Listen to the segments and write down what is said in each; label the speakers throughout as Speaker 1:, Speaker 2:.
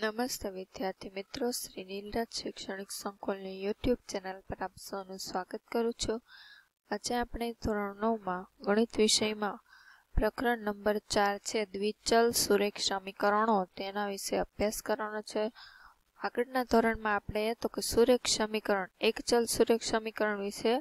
Speaker 1: નમસ્તે વિદ્યાર્થી મિત્રો શ્રી નીલરાજ શૈક્ષણિક સંકુલની યુટ્યુબ ચેનલ પર આપ સૌનું સ્વાગત કરું છું આજે આપણે ધોરણ નવમાં ગણિત વિષયમાં પ્રકરણ નંબર ચાર છે દ્વિચલ સુરેખ સમીકરણો તેના વિશે અભ્યાસ કરવાનો છે આગળના ધોરણમાં આપણે તો કે સુરેખ સમીકરણ એકચલ સુરેખ સમીકરણ વિશે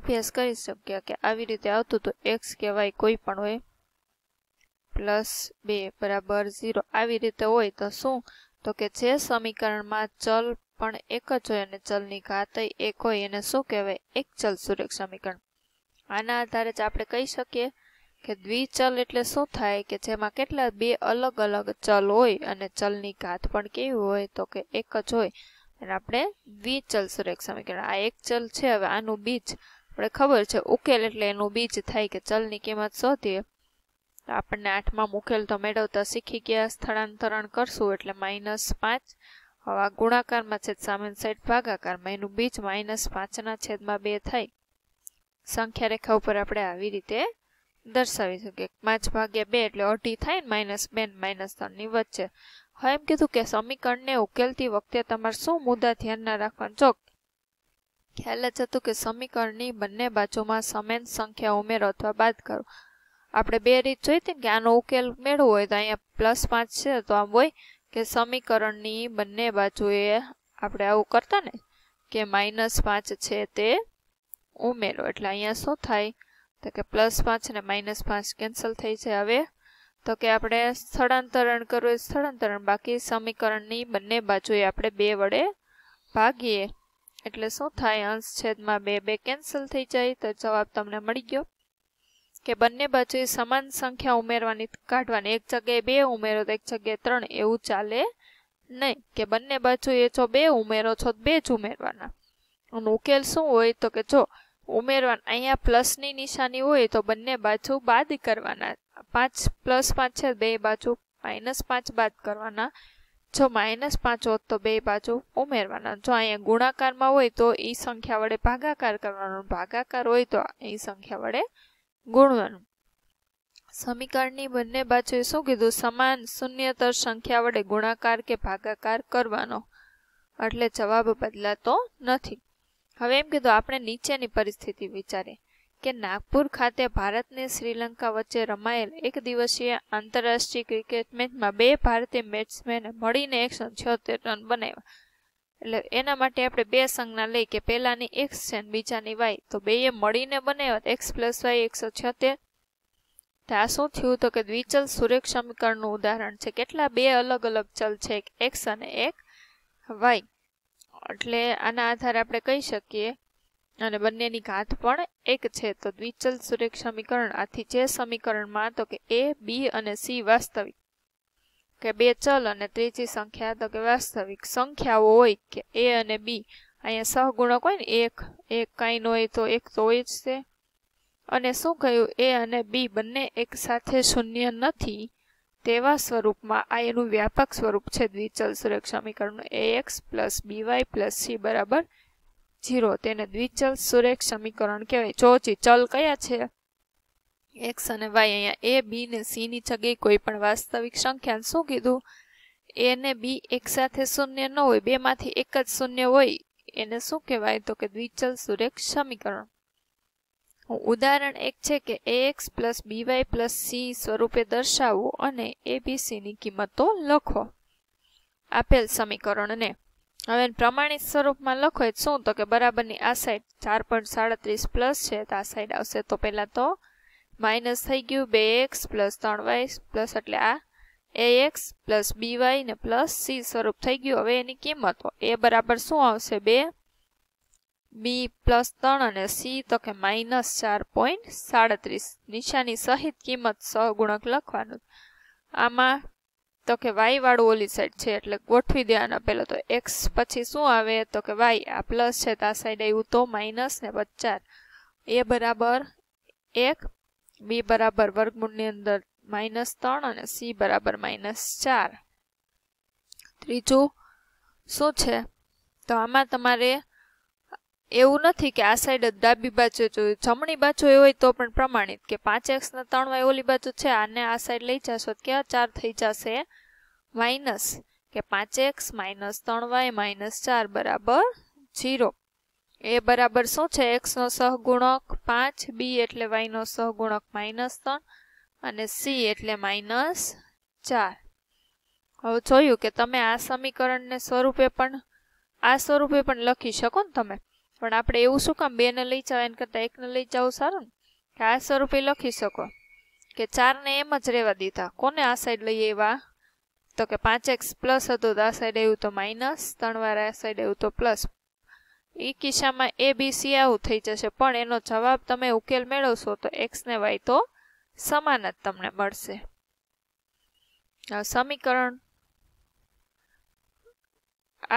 Speaker 1: અભ્યાસ કરી શક્યા કે આવી રીતે આવતું તો એક્સ કહેવાય કોઈ પણ હોય પ્લસ બે બરાબર ઝીરો આવી રીતે હોય તો શું તો કે જે સમીકરણમાં ચલ પણ એક જ હોય અને ચલની ઘાતય એક હોય એને શું કહેવાય એક ચલ સુરેખ સમીકરણ આના આધારે જ આપણે કહી શકીએ કે દ્વિચલ એટલે શું થાય કે જેમાં કેટલા બે અલગ અલગ ચલ હોય અને ચલની ઘાત પણ કેવી હોય તો કે એક જ હોય અને આપણે દ્વિચલ સુરેખ સમીકરણ આ એક ચલ છે હવે આનું બીજ આપણે ખબર છે ઉકેલ એટલે એનું બીજ થાય કે ચલની કિંમત શોધીએ આપણને આઠમાં મુકેલ તો મેળવતા શીખી ગયા સ્થળાંતરણ કરશું એટલે માઇનસ પાંચ હવે ગુણાકારમાં છેદ સામેની સાઈડ ભાગાકારમાં એનું બીજ માઇનસ પાંચના છેદમાં બે થાય સંખ્યા રેખા ઉપર આપણે આવી રીતે દર્શાવી શકીએ પાંચ ભાગ્યા બે એટલે અઢી થાય ને માઇનસ બે ને માઇનસ ત્રણની વચ્ચે હવે એમ કીધું કે સમીકરણને ઉકેલતી વખતે તમારે શું મુદ્દા ધ્યાનમાં રાખવાનું જો ખ્યાલ જ હતું કે સમીકરણની બંને બાજુમાં સમેન સંખ્યા ઉમેરો અથવા બાદ કરો આપણે બે રીત જોઈ હતી કે આનો ઉકેલ મેળવો હોય તો અહીંયા પ્લસ પાંચ છે તો આમ હોય કે સમીકરણની બંને બાજુએ આપણે આવું કરતા ને કે માઇનસ પાંચ છે તે ઉમેરો એટલે અહીંયા શું થાય તો કે પ્લસ પાંચ ને માઇનસ પાંચ કેન્સલ થઈ જાય હવે તો કે આપણે સ્થળાંતરણ કરવું સ્થળાંતરણ બાકી સમીકરણની બંને બાજુએ આપણે બે વડે ભાગીએ એટલે શું થાય અંશ છેદમાં બે બે કેન્સલ થઈ જાય તો જવાબ તમને મળી ગયો કે બંને બાજુએ સમાન સંખ્યા ઉમેરવાની કાઢવાની એક જગ્યાએ બે ઉમેરો તો એક જગ્યાએ ત્રણ એવું ચાલે નહીં કે બંને બાજુએ જો બે ઉમેરો છો બે જ ઉમેરવાના અને ઉકેલ શું હોય તો કે જો ઉમેરવાના અહીંયા પ્લસની નિશાની હોય તો બંને બાજુ બાદ કરવાના પાંચ પ્લસ પાંચ છે બે બાજુ માઇનસ પાંચ બાદ કરવાના જો માઇનસ પાંચ હોત તો બે બાજુ ઉમેરવાના જો અહીંયા ગુણાકારમાં હોય તો એ સંખ્યા વડે ભાગાકાર કરવાનો ભાગાકાર હોય તો એ સંખ્યા વડે ગુણવાનું સમીકરણની બંને બાજુએ શું કીધું સમાન શૂન્યતર સંખ્યા વડે ગુણાકાર કે ભાગાકાર કરવાનો એટલે જવાબ બદલાતો નથી હવે એમ કીધું આપણે નીચેની પરિસ્થિતિ વિચારીએ કે નાગપુર ખાતે ભારતને શ્રીલંકા વચ્ચે રમાયેલ એક દિવસીય આંતરરાષ્ટ્રીય ક્રિકેટ મેચમાં બે ભારતીય બેટ્સમેને મળીને એકસો છોતેર રન બનાવ્યા એટલે એના માટે આપણે બે સંજ્ઞા લઈ કે પહેલાની એક્સ છે અને બીજાની વાય તો બેએ મળીને બને એક્સ પ્લસ વાય એકસો છોતેર તો આ શું થયું તો કે દ્વિચલ સુરેખ સમીકરણનું ઉદાહરણ છે કેટલા બે અલગ અલગ ચલ છે એક એક્સ અને એક વાય એટલે આના આધારે આપણે કહી શકીએ અને બંનેની ઘાત પણ એક છે તો દ્વિચલ સુરેખ સમીકરણ આથી જે સમીકરણમાં તો કે એ બી અને સી વાસ્તવિક કે બે ચલ અને ત્રીજી સંખ્યા તો કે વાસ્તવિક સંખ્યાઓ હોય કે એ અને બી અહીંયા સહગુણક હોય ને એક એક કાંઈ ન હોય તો એક તો હોય જ છે અને શું કહ્યું એ અને બી બંને એક સાથે શૂન્ય નથી તેવા સ્વરૂપમાં આ એનું વ્યાપક સ્વરૂપ છે દ્વિચલ સુરેખ સમીકરણનું a x plus b y plus c બરાબર જીરો તેને દ્વિચલ સુરેખ સમીકરણ કહેવાય ચોચી ચલ કયા છે એક્સ અને વાય અહીંયા એ બી ને સીની જગ્યાએ કોઈ પણ વાસ્તવિક સંખ્યા શું કીધું એ ને બી એક સાથે શૂન્ય ન હોય બેમાંથી એક જ શૂન્ય હોય એને શું કહેવાય તો કે દ્વિચલ સુરેખ સમીકરણ ઉદાહરણ એક છે કે a x plus b y plus c સ્વરૂપે દર્શાવો અને એ બી સીની કિંમતો લખો આપેલ સમીકરણને હવે પ્રમાણિત સ્વરૂપમાં લખો શું તો કે બરાબરની આ સાઈડ ચાર પોઈન્ટ સાડત્રીસ પ્લસ છે તો આ સાઈડ આવશે તો પહેલાં તો માઇનસ થઈ ગયું બે એક્સ પ્લસ ત્રણ વાય પ્લસ એટલે આ a x plus b y ને પ્લસ સી સ્વરૂપ થઈ ગયું હવે એની કિંમતો એ બરાબર શું આવશે બે બી પ્લસ ત્રણ અને સી તો કે માઇનસ ચાર પોઈન્ટ સાડત્રીસ નિશાની સહિત કિંમત સહગુણક લખવાનું આમાં તો કે વાય વાળું ઓલી સાઈડ છે એટલે ગોઠવી દેવાના પહેલાં તો એક્સ પછી શું આવે તો કે વાય આ પ્લસ છે તો આ સાઈડ આવ્યું તો માઇનસ ને વચ્ચાર એ બરાબર એક બી બરાબર વર્ગમૂળની અંદર માઇનસ ત્રણ અને સી બરાબર માઇનસ ચાર ત્રીજું શું છે તો આમાં તમારે એવું નથી કે આ સાઈડ જ ડાબી બાજુ જોયું જમણી બાજુ એ હોય તો પણ પ્રમાણિત કે પાંચ એક્સના ત્રણ વાય ઓલી બાજુ છે આને આ સાઈડ લઈ જશો કે ચાર થઈ જશે માઇનસ કે પાંચ એક્સ માઇનસ ત્રણ વાય માઇનસ ચાર બરાબર જીરો એ બરાબર શું છે એક્સનો સહગુણક પાંચ બી એટલે વાયનો સહગુણક માઇનસ ત્રણ અને સી એટલે માઇનસ ચાર હવે જોયું કે તમે આ સમીકરણને સ્વરૂપે પણ આ સ્વરૂપે પણ લખી શકો ને તમે પણ આપણે એવું શું કામ બેને લઈ જાવ એના કરતાં એકને લઈ જવું સારું ને કે આ સ્વરૂપે લખી શકો કે ચારને એમ જ રહેવા દીધા કોને આ સાઈડ લઈએ એવા તો કે પાંચ એક્સ પ્લસ હતું તો આ સાઈડ આવ્યું તો માઇનસ ત્રણ વાર આ સાઈડ આવ્યું તો પ્લસ એ કિસ્સામાં એ બી સી આવું થઈ જશે પણ એનો જવાબ તમે ઉકેલ મેળવશો તો એક્સ ને વાય તો સમાન જ તમને મળશે સમીકરણ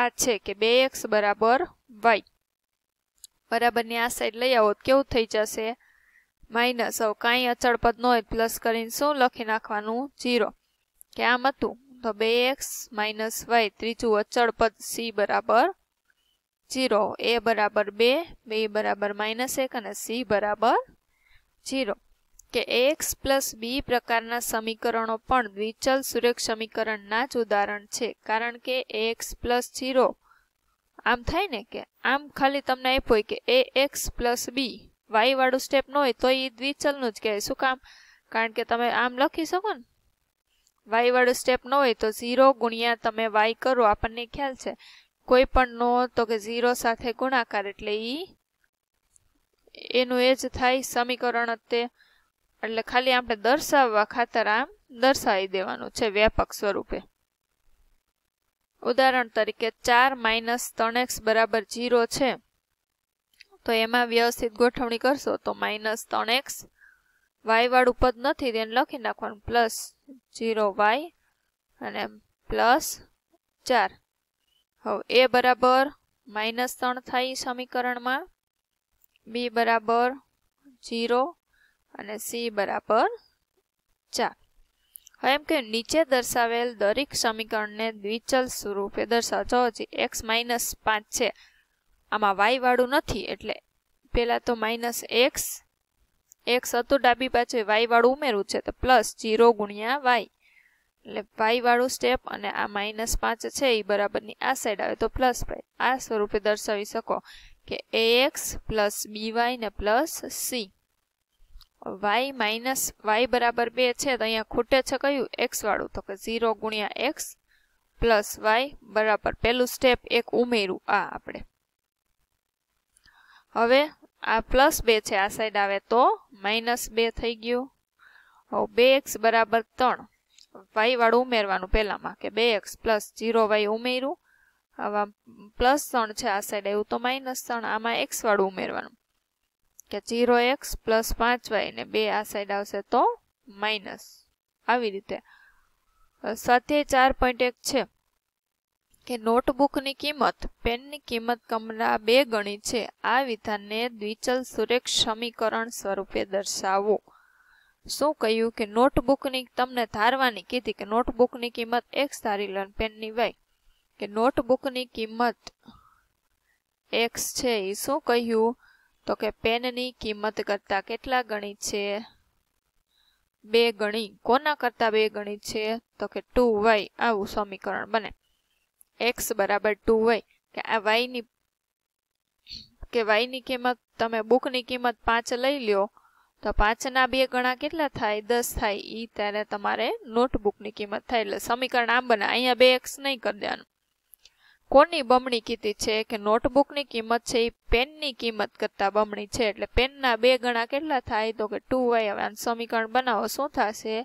Speaker 1: આ છે કે બે એક્સ બરાબર વાય બરાબરની આ સાઈડ લઈ આવો તો કેવું થઈ જશે માઇનસ હવે કાંઈ અચળ પદ ન હોય પ્લસ કરીને શું લખી નાખવાનું જીરો કે આમ હતું તો બે એક્સ માઇનસ વાય ત્રીજું અચળ પદ સી બરાબર જીરો એ બરાબર બે બી બરાબર માઇનસ એક અને સી બરાબર જીરો કે એક્સ પ્લસ બી પ્રકારના સમીકરણો પણ દ્વિચલ સુરેખ સમીકરણના જ ઉદાહરણ છે કારણ કે એક્સ પ્લસ જીરો આમ થાય ને કે આમ ખાલી તમને હોય કે a x plus b y વાળું સ્ટેપ ન હોય તો એ દ્વિચલનું જ કહેવાય શું કામ કારણ કે તમે આમ લખી શકો ને વાય વાળું સ્ટેપ ન હોય તો ઝીરો ગુણ્યા તમે વાય કરો આપણને ખ્યાલ છે કોઈ પણ તો કે ઝીરો સાથે ગુણાકાર એટલે એ એનું એ જ થાય સમીકરણ તે એટલે ખાલી આપણે દર્શાવવા ખાતર આમ દર્શાવી દેવાનું છે વ્યાપક સ્વરૂપે ઉદાહરણ તરીકે ચાર માઇનસ ત્રણ એક્સ બરાબર જીરો છે તો એમાં વ્યવસ્થિત ગોઠવણી કરશો તો માઇનસ ત્રણ એક્સ વાયવાળું પદ નથી તેને લખી નાખવાનું પ્લસ જીરો વાય અને પ્લસ ચાર હવે એ બરાબર માઇનસ ત્રણ થાય સમીકરણમાં બી બરાબર જીરો અને સી બરાબર ચાર હવે એમ કે નીચે દર્શાવેલ દરેક સમીકરણને દ્વિચલ સ્વરૂપે દર્શાવજો હજી એક્સ માઇનસ પાંચ છે આમાં વાય વાળું નથી એટલે પહેલાં તો માઇનસ એક્સ એક્સ હતું ડાબી બાજુ વાય વાળું ઉમેરવું છે તો પ્લસ જીરો ગુણ્યા વાય એટલે વાયવાળું સ્ટેપ અને આ માઇનસ પાંચ છે એ બરાબરની આ સાઈડ આવે તો પ્લસ ફાઈવ આ સ્વરૂપે દર્શાવી શકો કે એ એક્સ પ્લસ બીવાય ને plus c y minus y બરાબર બે છે તો અહીંયા ખૂટે છે કયું વાળું તો કે ઝીરો ગુણ્યા એક્સ પ્લસ વાય બરાબર પહેલું સ્ટેપ એક ઉમેરું આ આપણે હવે આ પ્લસ બે છે આ સાઈડ આવે તો માઇનસ બે થઈ ગયું હવે બે એક્સ બરાબર ત્રણ વાય વાળું ઉમેરવાનું પહેલામાં કે બે એક્સ પ્લસ જીરો વાય ઉમેર્યું આવા પ્લસ ત્રણ છે આ સાઈડ આવ્યું તો માઇનસ ત્રણ આમાં એક્સ વાળું ઉમેરવાનું કે જીરો એક્સ પ્લસ પાંચ વાય ને બે આ સાઈડ આવશે તો માઇનસ આવી રીતે સાથે ચાર પોઈન્ટ એક છે કે નોટબુકની કિંમત પેનની કિંમત કમરા બે ગણી છે આ વિધાનને દ્વિચલ સુરેક્ષ સમીકરણ સ્વરૂપે દર્શાવો શું કહ્યું કે નોટબુકની તમને ધારવાની કીધી કે નોટબુકની કિંમત એક્સ ધારી લો પેનની વાય કે નોટબુકની કિંમત એક્સ છે એ શું કહ્યું તો કે પેનની કિંમત કરતાં કેટલા ગણી છે બે ગણી કોના કરતાં બે ગણી છે તો કે ટુ વાય આવું સમીકરણ બને એક્સ બરાબર ટુ વાય કે આ વાયની કે વાયની કિંમત તમે બુકની કિંમત પાંચ લઈ લ્યો તો પાંચના બે ગણા કેટલા થાય દસ થાય એ ત્યારે તમારે નોટબુકની કિંમત થાય એટલે સમીકરણ આમ બને અહીંયા બે એક્સ નહીં કરી દેવાનું કોની બમણી કીધી છે કે નોટબુકની કિંમત છે એ પેનની કિંમત કરતાં બમણી છે એટલે પેનના બે ગણા કેટલા થાય તો કે ટુ વાય હવે આનું સમીકરણ બનાવો શું થશે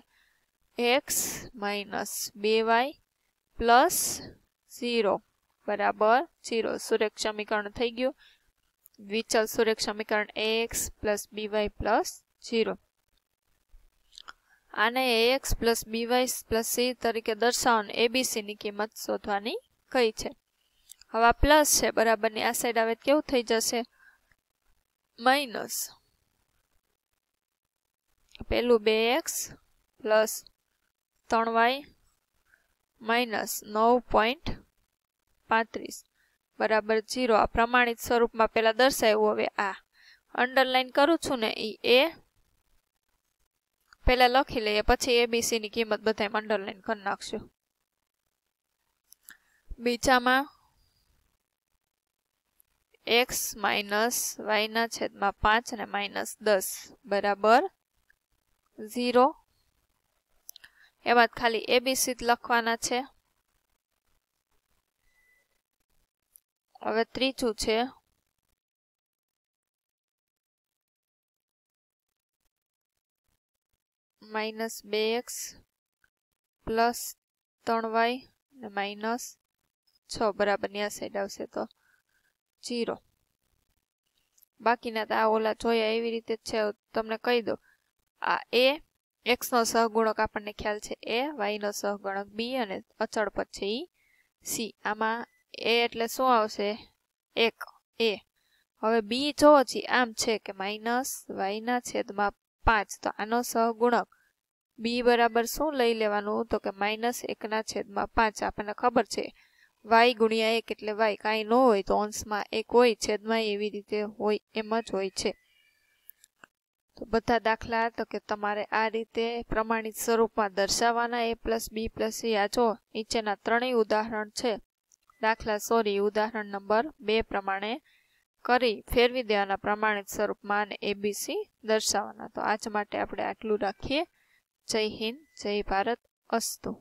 Speaker 1: એક્સ માઇનસ બે વાય પ્લસ ઝીરો બરાબર ઝીરો સુરેખ સમીકરણ થઈ ગયું which also takes સમીકરણ ax plus by plus 0 આને ax plus by plus c તરીકે દર્શાવવાનું abc ની કિંમત શોધવાની કઈ છે હવે પ્લસ છે બરાબરની આ સાઈડ આવે કેવું થઈ જશે માઇનસ પેલું બે એક્સ પ્લસ ત્રણ વાય માઇનસ નવ પોઈન્ટ પાંત્રીસ બરાબર જીરો આ પ્રમાણિત સ્વરૂપમાં પહેલાં દર્શાવ્યું હવે આ અંડરલાઇન કરું છું ને એ એ પહેલાં લખી લઈએ પછી એબીસીની કિંમત બધા અંડરલાઇન કરી નાખશું બીજામાં એક્સ માઇનસ વાયના છેદમાં પાંચ અને માઇનસ દસ બરાબર ઝીરો એમાં ખાલી એબીસી લખવાના છે હવે ત્રીજું છે માઇનસ બે એક્સ પ્લસ ત્રણ વાય ને માઇનસ છ બરાબર આ સાઈડ આવશે તો જીરો બાકીના તો આ ઓલા જોયા એવી રીતે છે તમને કહી દો આ એ એક્સનો સહગુણક આપણને ખ્યાલ છે એ વાયનો સહગુણક બી અને અચળ પદ છે ઈ સી આમાં એ એટલે શું આવશે એક એ હવે બી જો જી આમ છે કે માઇનસ વાયના છેદમાં પાંચ તો આનો સહગુણક બી બરાબર શું લઈ લેવાનું તો કે માઇનસ એકના છેદમાં પાંચ આપણને ખબર છે વાય ગુણ્યા એક એટલે વાય કાંઈ ન હોય તો અંશમાં એક હોય છેદમાં એવી રીતે હોય એમ જ હોય છે તો બધા દાખલા તો કે તમારે આ રીતે પ્રમાણિત સ્વરૂપમાં દર્શાવવાના a plus b plus c આ જો નીચેના ત્રણેય ઉદાહરણ છે દાખલા સોરી ઉદાહરણ નંબર બે પ્રમાણે કરી ફેરવી દેવાના પ્રમાણિત સ્વરૂપમાં અને એબીસી દર્શાવવાના તો આજ માટે આપણે આટલું રાખીએ જય હિન્દ જય ભારત અસ્તુ